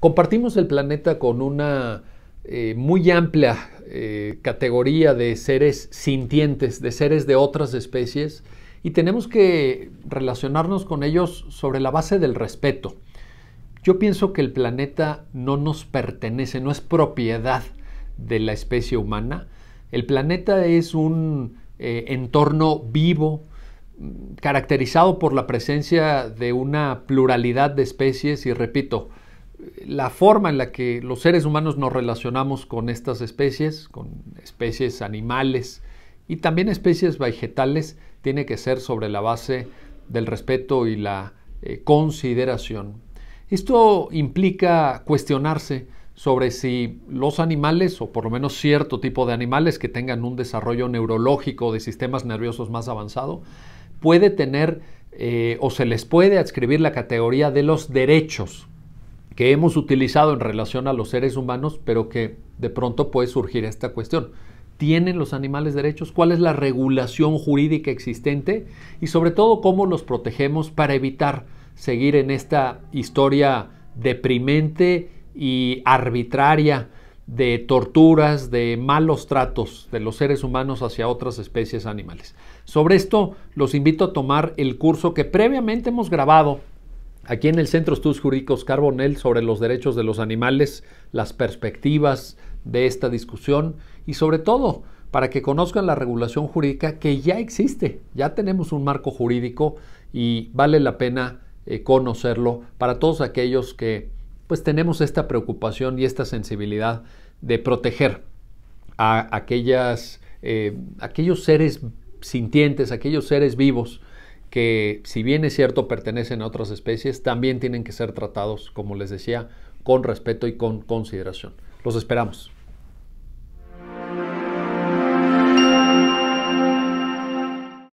Compartimos el planeta con una eh, muy amplia eh, categoría de seres sintientes, de seres de otras especies, y tenemos que relacionarnos con ellos sobre la base del respeto. Yo pienso que el planeta no nos pertenece, no es propiedad de la especie humana. El planeta es un eh, entorno vivo, mm, caracterizado por la presencia de una pluralidad de especies y repito, la forma en la que los seres humanos nos relacionamos con estas especies, con especies animales y también especies vegetales, tiene que ser sobre la base del respeto y la eh, consideración. Esto implica cuestionarse sobre si los animales, o por lo menos cierto tipo de animales que tengan un desarrollo neurológico de sistemas nerviosos más avanzado, puede tener eh, o se les puede adscribir la categoría de los derechos, que hemos utilizado en relación a los seres humanos, pero que de pronto puede surgir esta cuestión. ¿Tienen los animales derechos? ¿Cuál es la regulación jurídica existente? Y sobre todo, ¿cómo los protegemos para evitar seguir en esta historia deprimente y arbitraria de torturas, de malos tratos de los seres humanos hacia otras especies animales? Sobre esto los invito a tomar el curso que previamente hemos grabado Aquí en el Centro Estudios Jurídicos Carbonell sobre los derechos de los animales, las perspectivas de esta discusión y sobre todo para que conozcan la regulación jurídica que ya existe. Ya tenemos un marco jurídico y vale la pena eh, conocerlo para todos aquellos que pues tenemos esta preocupación y esta sensibilidad de proteger a aquellas, eh, aquellos seres sintientes, aquellos seres vivos que si bien es cierto pertenecen a otras especies, también tienen que ser tratados, como les decía, con respeto y con consideración. Los esperamos.